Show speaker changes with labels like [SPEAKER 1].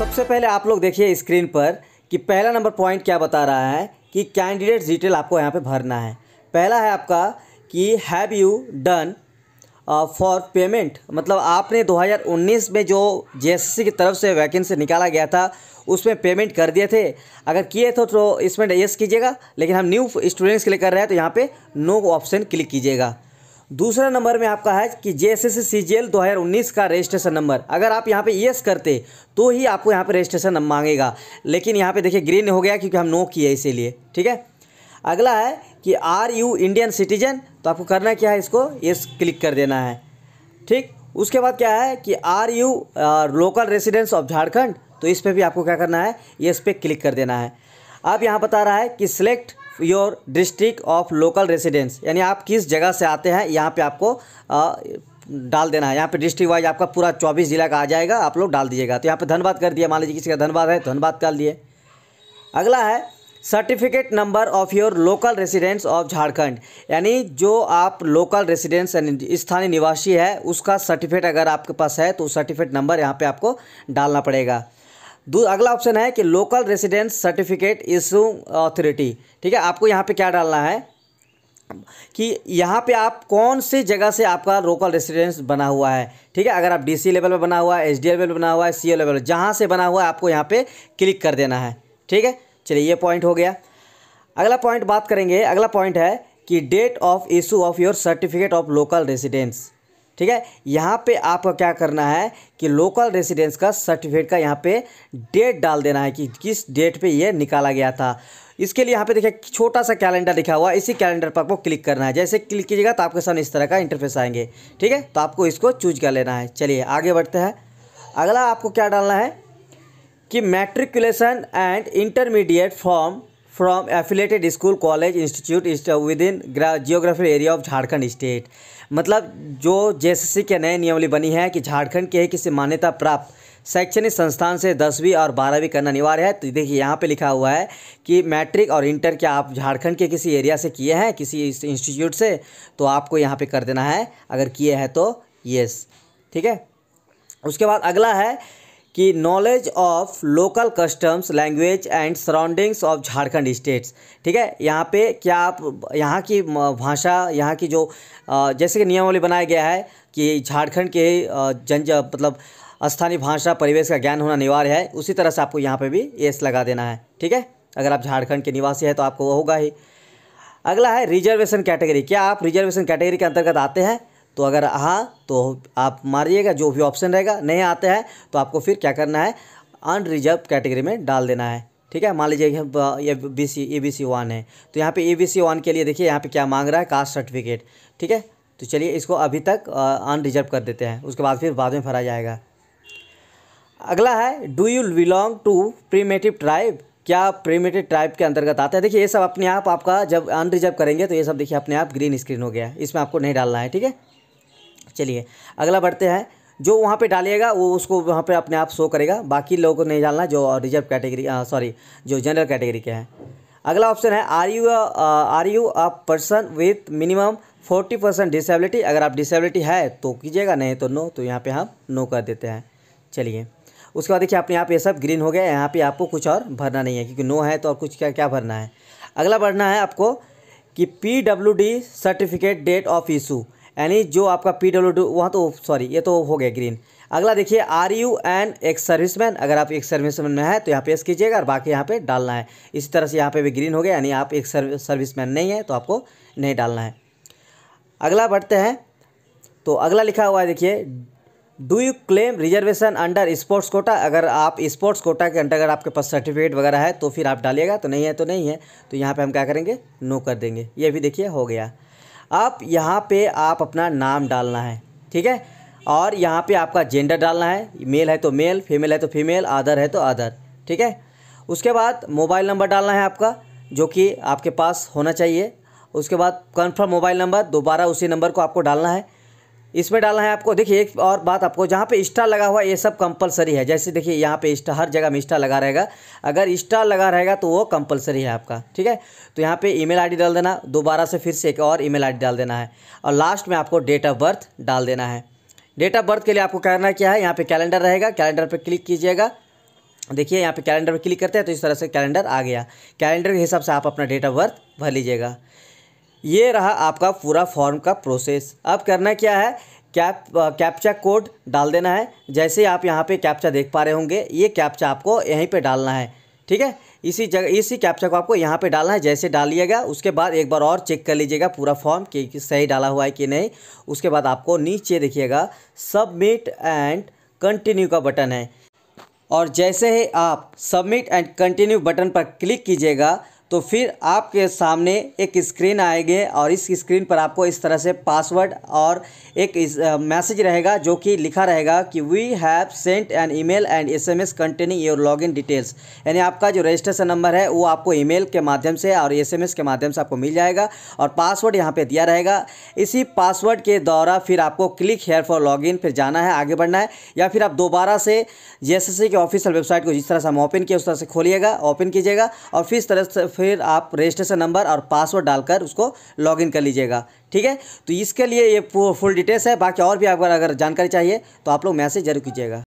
[SPEAKER 1] सबसे पहले आप लोग देखिए स्क्रीन पर कि पहला नंबर पॉइंट क्या बता रहा है कि कैंडिडेट डिटेल आपको यहाँ पे भरना है पहला है आपका कि have you done for payment मतलब आपने 2019 में जो जेएससी की तरफ से वैकेंसी निकाला गया था उसमें पेमेंट कर दिए थे अगर किए थे तो इसमें यस कीजिएगा लेकिन हम न्यू स्टूडेंट्स के लिए कर रहे हैं तो यहाँ पे नो ऑप्शन क्लिक कीजिएगा दूसरा नंबर में आपका है कि J S S C G L दो हज़ार उन्नीस का रजिस्ट्रेशन नंबर अगर आप यहाँ पे यस करते तो ही आपको यहाँ पे रजिस्ट्रेशन मांगेगा लेकिन यहाँ पे देखिए ग्रीन हो गया क्योंकि हम नो किए इसीलिए ठीक है अगला है कि आर यू इंडियन सिटीजन तो आपको करना क्या है इसको यस क्लिक कर देना है ठीक उसके बाद क्या है कि are you local residence of Jharkhand तो इस पर भी आपको क्या करना है यस पे क्लिक कर देना है अब यहाँ बता रहा है कि select your district of local residence यानी आप किस जगह से आते हैं यहाँ पे आपको आ, डाल देना है यहाँ पे डिस्ट्रिक्ट वाइज आपका पूरा चौबीस जिला का आ जाएगा आप लोग डाल दीजिएगा तो यहाँ पे धनबाद कर दिया मान लीजिए किसी का धनबाद है तो धनबाद कर दिए अगला है certificate number of your local residence of Jharkhand यानी जो आप लोकल रेसिडेंस यानी स्थानीय निवासी है उसका सर्टिफिकेट अगर आपके पास है तो सर्टिफिकेट नंबर यहाँ पे आपको डालना पड़ेगा अगला ऑप्शन है कि local residence certificate issue authority ठीक है आपको यहाँ पे क्या डालना है कि यहाँ पे आप कौन सी जगह से आपका लोकल रेसिडेंस बना हुआ है ठीक है अगर आप डीसी लेवल पर बना हुआ है एसडी लेवल पर बना हुआ है सीओ लेवल पर जहाँ से बना हुआ है आपको यहाँ पे क्लिक कर देना है ठीक है चलिए ये पॉइंट हो गया अगला पॉइंट बात करेंगे अगला पॉइंट है कि date of issue of your certificate of local residence ठीक है यहाँ पे आपको क्या करना है कि लोकल रेसिडेंस का सर्टिफिकेट का यहाँ पे डेट डाल देना है कि किस डेट पे ये निकाला गया था इसके लिए यहाँ पे देखिए छोटा सा कैलेंडर लिखा हुआ इसी कैलेंडर पर आपको क्लिक करना है जैसे क्लिक कीजिएगा तो आपके सामने इस तरह का इंटरफेस आएंगे ठीक है तो आपको इसको चूज कर लेना है चलिए आगे बढ़ते हैं अगला आपको क्या डालना है कि matriculation and intermediate form from affiliated school college institute within geographic area of Jharkhand state मतलब जो जेएससी के नए नियमली बनी है कि झारखंड के किसी मान्यता प्राप्त शैक्षणिक संस्थान से दसवीं और बारहवीं करना अनिवार्य है तो देखिए यहाँ पे लिखा हुआ है कि मैट्रिक और इंटर क्या आप झारखंड के किसी एरिया से किए हैं किसी इंस्टीट्यूट से तो आपको यहाँ पे कर देना है अगर किए हैं तो येस ठीक है उसके बाद अगला है कि knowledge of local customs language and surroundings of Jharkhand states ठीक है यहाँ पे क्या आप यहाँ की भाषा यहाँ की जो जैसे कि नियमावली बनाया गया है कि झारखंड के जन मतलब स्थानीय भाषा परिवेश का ज्ञान होना अनिवार्य है उसी तरह से आपको यहाँ पे भी एस लगा देना है ठीक है अगर आप झारखंड के निवासी हैं तो आपको वो होगा ही अगला है रिजर्वेशन कैटेगरी क्या आप रिजर्वेशन कैटेगरी के अंतर्गत आते हैं तो अगर हाँ तो आप मारिएगा जो भी ऑप्शन रहेगा नहीं आते हैं तो आपको फिर क्या करना है अनरिजर्व कैटेगरी में डाल देना है ठीक है मान लीजिए ये B C A B C one है तो यहाँ पे ए बी सी वन के लिए देखिए यहाँ पे क्या मांग रहा है कास्ट सर्टिफिकेट ठीक है तो चलिए इसको अभी तक अनरिजर्व कर देते हैं उसके बाद फिर बाद में भरा जाएगा अगला है do you belong to primitive tribe क्या प्रीमेटिव ट्राइब के अंतर्गत आता है देखिए ये सब अपने आप आपका जब अनरिजर्व करेंगे तो ये सब देखिए अपने आप ग्रीन स्क्रीन हो गया है इसमें आपको नहीं डालना है ठीक है चलिए अगला बढ़ते हैं जो वहाँ पे डालिएगा वो उसको वहाँ पे अपने आप शो करेगा बाकी लोगों को नहीं डालना जो रिजर्व कैटेगरी सॉरी जो जनरल कैटेगरी के हैं अगला ऑप्शन है are you are you a person with minimum forty percent disability अगर आप डिसेबिलिटी है तो कीजिएगा नहीं तो नो तो यहाँ पे हम नो कर देते हैं चलिए उसके बाद देखिए अपने आप ये सब ग्रीन हो गया यहाँ पर आपको कुछ और भरना नहीं है क्योंकि नो है तो और कुछ क्या क्या भरना है अगला बढ़ना है आपको कि P W D certificate date of issue यानी जो आपका पी डब्ल्यू डू वहाँ तो सॉरी ये तो हो गया ग्रीन अगला देखिए are you an ex serviceman अगर आप एक सर्विसमैन में है तो यहाँ पे एस कीजिएगा और बाकी यहाँ पे डालना है इसी तरह से यहाँ पे भी ग्रीन हो गया यानी आप एक सर्विसमैन नहीं है तो आपको नहीं डालना है अगला बढ़ते हैं तो अगला लिखा हुआ है देखिए do you claim reservation under sports quota अगर आप स्पोर्ट्स कोटा के अंडर अगर आपके पास सर्टिफिकेट वगैरह है तो फिर आप डालिएगा तो नहीं है तो नहीं है तो यहाँ पर हम क्या करेंगे नो कर देंगे ये भी देखिए हो गया अब यहाँ पे आप अपना नाम डालना है ठीक है और यहाँ पे आपका जेंडर डालना है मेल है तो मेल फीमेल है तो फीमेल अदर है तो अदर ठीक है उसके बाद मोबाइल नंबर डालना है आपका जो कि आपके पास होना चाहिए उसके बाद कन्फर्म मोबाइल नंबर दोबारा उसी नंबर को आपको डालना है इसमें डालना है आपको देखिए एक और बात आपको जहाँ पे इस्टा लगा हुआ ये सब कंपलसरी है जैसे देखिए यहाँ पे इस्टा हर जगह में इस्टा लगा रहेगा अगर स्टार लगा रहेगा तो वो कंपलसरी है आपका ठीक है तो यहाँ पे ईमेल आईडी डाल देना दोबारा से फिर से एक और ईमेल आईडी डाल देना है और लास्ट में आपको डेट ऑफ बर्थ डाल देना है डेट ऑफ बर्थ के लिए आपको करना क्या है यहाँ पर कैलेंडर रहेगा कैलेंडर पर क्लिक कीजिएगा देखिए यहाँ पर कैलेंडर पर क्लिक करते हैं तो इस तरह से कैलेंडर आ गया कैलेंडर के हिसाब से आप अपना डेट ऑफ बर्थ भर लीजिएगा ये रहा आपका पूरा फॉर्म का प्रोसेस अब करना क्या है कैप कैप्चा कोड डाल देना है जैसे आप यहाँ पे कैप्चा देख पा रहे होंगे ये कैप्चा आपको यहीं पे डालना है ठीक है इसी जगह इसी कैप्चा को आपको यहाँ पे डालना है जैसे डालिएगा उसके बाद एक बार और चेक कर लीजिएगा पूरा फॉर्म कि सही डाला हुआ है कि नहीं उसके बाद आपको नीचे देखिएगा सबमिट एंड कंटिन्यू का बटन है और जैसे ही आप सबमिट एंड कंटिन्यू बटन पर क्लिक कीजिएगा तो फिर आपके सामने एक स्क्रीन आएगी और इस स्क्रीन पर आपको इस तरह से पासवर्ड और एक मैसेज रहेगा जो कि लिखा रहेगा कि we have sent an email and SMS containing your login details यानी आपका जो रजिस्ट्रेशन नंबर है वो आपको ईमेल के माध्यम से और एसएमएस के माध्यम से आपको मिल जाएगा और पासवर्ड यहाँ पर दिया रहेगा इसी पासवर्ड के द्वारा फिर आपको क्लिक हेयर फॉर इन फिर जाना है आगे बढ़ना है या फिर आप दोबारा से जे के ऑफिशियल वेबसाइट को जिस तरह से हम ओपन किया उस तरह से खोलिएगा ओपन कीजिएगा और फिर इस तरह से फिर आप रजिस्ट्रेशन नंबर और पासवर्ड डालकर उसको लॉगिन कर लीजिएगा ठीक है तो इसके लिए ये फुल डिटेल्स है बाकी और भी अगर अगर जानकारी चाहिए तो आप लोग मैसेज जरूर कीजिएगा